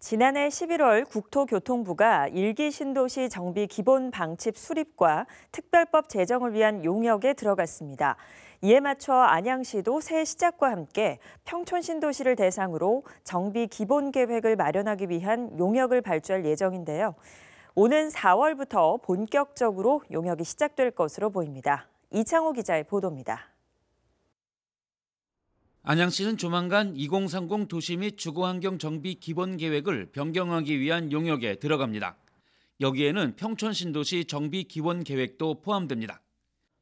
지난해 11월 국토교통부가 일기 신도시 정비 기본 방침 수립과 특별법 제정을 위한 용역에 들어갔습니다. 이에 맞춰 안양시도 새 시작과 함께 평촌 신도시를 대상으로 정비 기본 계획을 마련하기 위한 용역을 발주할 예정인데요. 오는 4월부터 본격적으로 용역이 시작될 것으로 보입니다. 이창호 기자의 보도입니다. 안양시는 조만간 2030 도시 및 주거환경 정비 기본 계획을 변경하기 위한 용역에 들어갑니다. 여기에는 평촌 신도시 정비 기본 계획도 포함됩니다.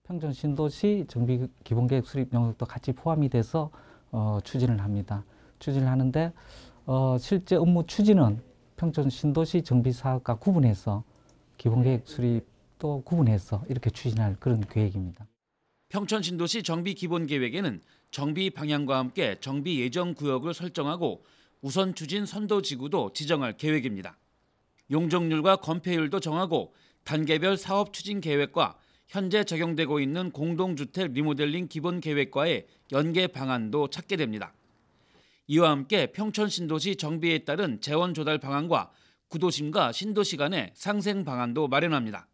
평촌 신도시 정비 기본 계획 수립 용역도 같이 포함이 돼서 어, 추진을 합니다. 추진을 하는데 어, 실제 업무 추진은 평촌 신도시 정비 사업과 구분해서 기본 계획 수립도 구분해서 이렇게 추진할 그런 계획입니다. 평천신도시 정비 기본 계획에는 정비 방향과 함께 정비 예정 구역을 설정하고 우선 추진 선도 지구도 지정할 계획입니다. 용적률과 건폐율도 정하고 단계별 사업 추진 계획과 현재 적용되고 있는 공동주택 리모델링 기본 계획과의 연계 방안도 찾게 됩니다. 이와 함께 평천 신도시 정비에 따른 재원 조달 방안과 구도심과 신도시 간의 상생 방안도 마련합니다.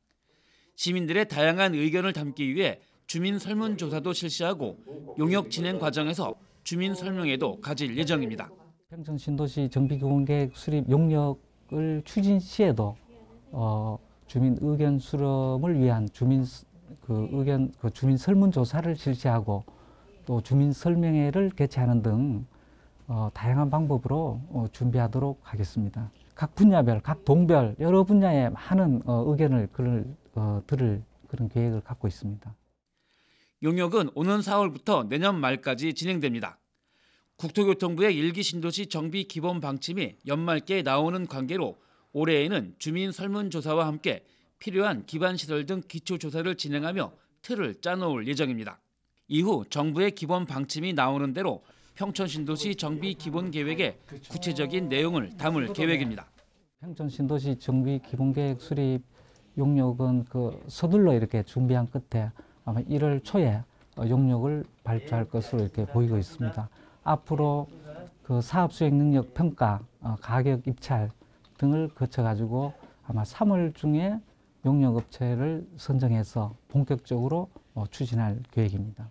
시민들의 다양한 의견을 담기 위해 주민 설문조사도 실시하고 용역 진행 과정에서 주민 설명회도 가질 예정입니다. 평창 신도시 정비공객 수립 용역을 추진 시에도 어, 주민 의견 수렴을 위한 주민 그 의견 그 주민 설문 조사를 실시하고 또 주민 설명회를 개최하는 등 어, 다양한 방법으로 어, 준비하도록 하겠습니다. 각 분야별, 각 동별 여러 분야의 많은 어, 의견을 그를, 어, 들을 그런 계획을 갖고 있습니다. 용역은 오는 4월부터 내년 말까지 진행됩니다. 국토교통부의 일기 신도시 정비 기본 방침이 연말께 나오는 관계로 올해에는 주민 설문조사와 함께 필요한 기반시설 등 기초조사를 진행하며 틀을 짜놓을 예정입니다. 이후 정부의 기본 방침이 나오는 대로 평촌신도시 정비 기본 계획에 구체적인 내용을 담을 계획입니다. 평촌신도시 정비 기본 계획 수립 용역은 그 서둘러 이렇게 준비한 끝에 아마 1월 초에 용역을 발표할 것으로 이렇게 보이고 있습니다. 앞으로 그 사업 수행 능력 평가, 어, 가격 입찰 등을 거쳐가지고 아마 3월 중에 용역 업체를 선정해서 본격적으로 어, 추진할 계획입니다.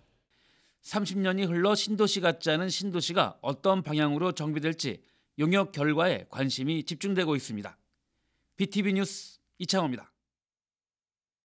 30년이 흘러 신도시 같지 않은 신도시가 어떤 방향으로 정비될지 용역 결과에 관심이 집중되고 있습니다. BTV 뉴스 이창호입니다.